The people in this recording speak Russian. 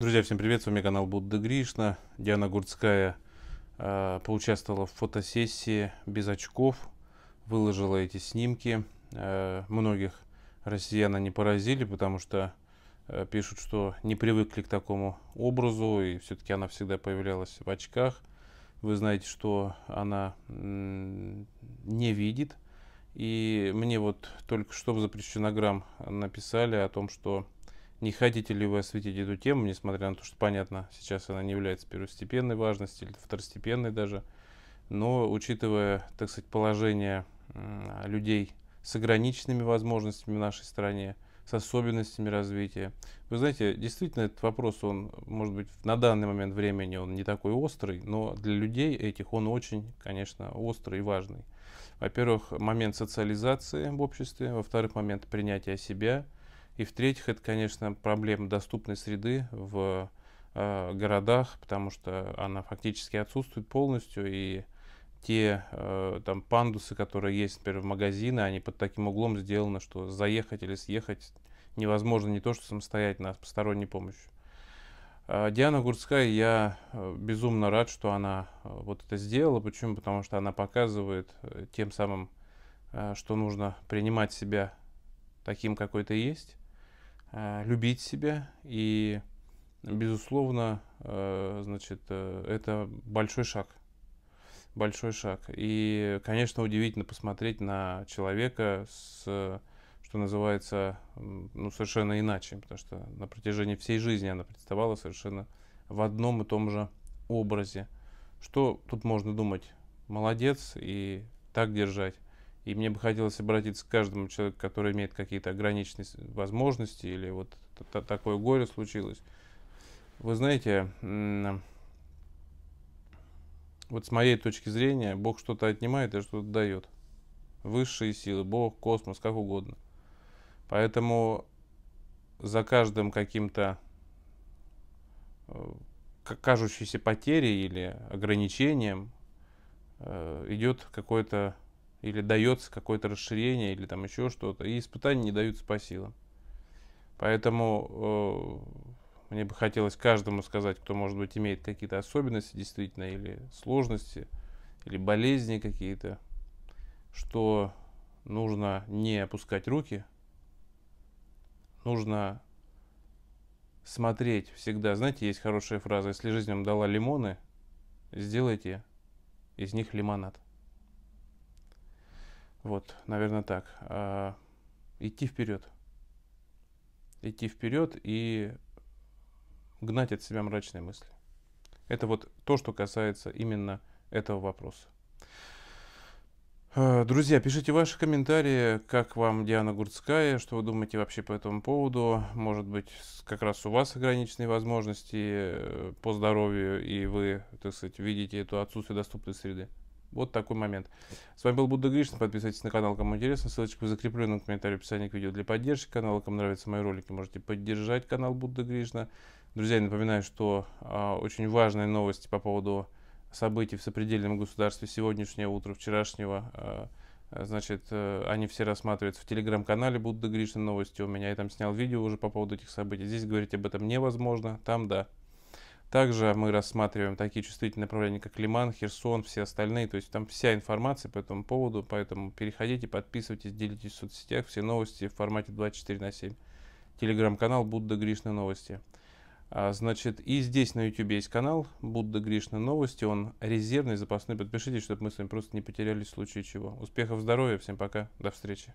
Друзья, всем привет, с вами канал Будда Гришна. Диана Гурцкая э, поучаствовала в фотосессии без очков, выложила эти снимки. Э, многих россиян они поразили, потому что э, пишут, что не привыкли к такому образу, и все-таки она всегда появлялась в очках. Вы знаете, что она не видит. И мне вот только что в запрещенограмм написали о том, что не хотите ли вы осветить эту тему, несмотря на то, что, понятно, сейчас она не является первостепенной важности или второстепенной даже, но учитывая, так сказать, положение людей с ограниченными возможностями в нашей стране, с особенностями развития. Вы знаете, действительно, этот вопрос, он, может быть, на данный момент времени он не такой острый, но для людей этих он очень, конечно, острый и важный. Во-первых, момент социализации в обществе, во-вторых, момент принятия себя – и в-третьих, это, конечно, проблема доступной среды в э, городах, потому что она фактически отсутствует полностью, и те э, там пандусы, которые есть, например, в магазины, они под таким углом сделаны, что заехать или съехать невозможно не то, что самостоятельно, а с посторонней помощью. Э, Диана Гурцкая, я э, безумно рад, что она э, вот это сделала. Почему? Потому что она показывает э, тем самым, э, что нужно принимать себя таким, какой ты есть, Э, любить себя и, безусловно, э, значит, э, это большой шаг. Большой шаг. И, конечно, удивительно посмотреть на человека с что называется, ну, совершенно иначе, потому что на протяжении всей жизни она представала совершенно в одном и том же образе. Что тут можно думать? Молодец и так держать. И мне бы хотелось обратиться к каждому человеку, который имеет какие-то ограниченные возможности или вот такое горе случилось. Вы знаете, вот с моей точки зрения, Бог что-то отнимает и а что-то дает. Высшие силы, Бог, космос, как угодно. Поэтому за каждым каким-то э, кажущейся потерей или ограничением э, идет какое-то или дается какое-то расширение, или там еще что-то, и испытания не даются по силам. Поэтому э, мне бы хотелось каждому сказать, кто, может быть, имеет какие-то особенности действительно, или сложности, или болезни какие-то, что нужно не опускать руки, нужно смотреть всегда. Знаете, есть хорошая фраза, если жизнь вам дала лимоны, сделайте из них лимонад. Вот, наверное, так. А, идти вперед. Идти вперед и гнать от себя мрачные мысли. Это вот то, что касается именно этого вопроса. А, друзья, пишите ваши комментарии, как вам Диана Гурцкая, что вы думаете вообще по этому поводу. Может быть, как раз у вас ограниченные возможности э, по здоровью, и вы, так сказать, видите это отсутствие доступной среды. Вот такой момент. С вами был Будда Гришна. Подписывайтесь на канал, кому интересно. Ссылочку в закрепленном комментарии в описании к видео для поддержки канала. Кому нравятся мои ролики, можете поддержать канал Будда Гришна. Друзья, я напоминаю, что э, очень важные новости по поводу событий в сопредельном государстве сегодняшнего утра, вчерашнего. Э, значит, э, они все рассматриваются в телеграм-канале Будда Гришна. новости у меня. Я там снял видео уже по поводу этих событий. Здесь говорить об этом невозможно, там да. Также мы рассматриваем такие чувствительные направления, как Лиман, Херсон, все остальные. То есть там вся информация по этому поводу. Поэтому переходите, подписывайтесь, делитесь в соцсетях. Все новости в формате 24 на 7. Телеграм-канал Будда Гришны Новости. А, значит, и здесь на YouTube есть канал Будда Гришна Новости. Он резервный, запасной. Подпишитесь, чтобы мы с вами просто не потерялись в случае чего. Успехов, здоровья. Всем пока. До встречи.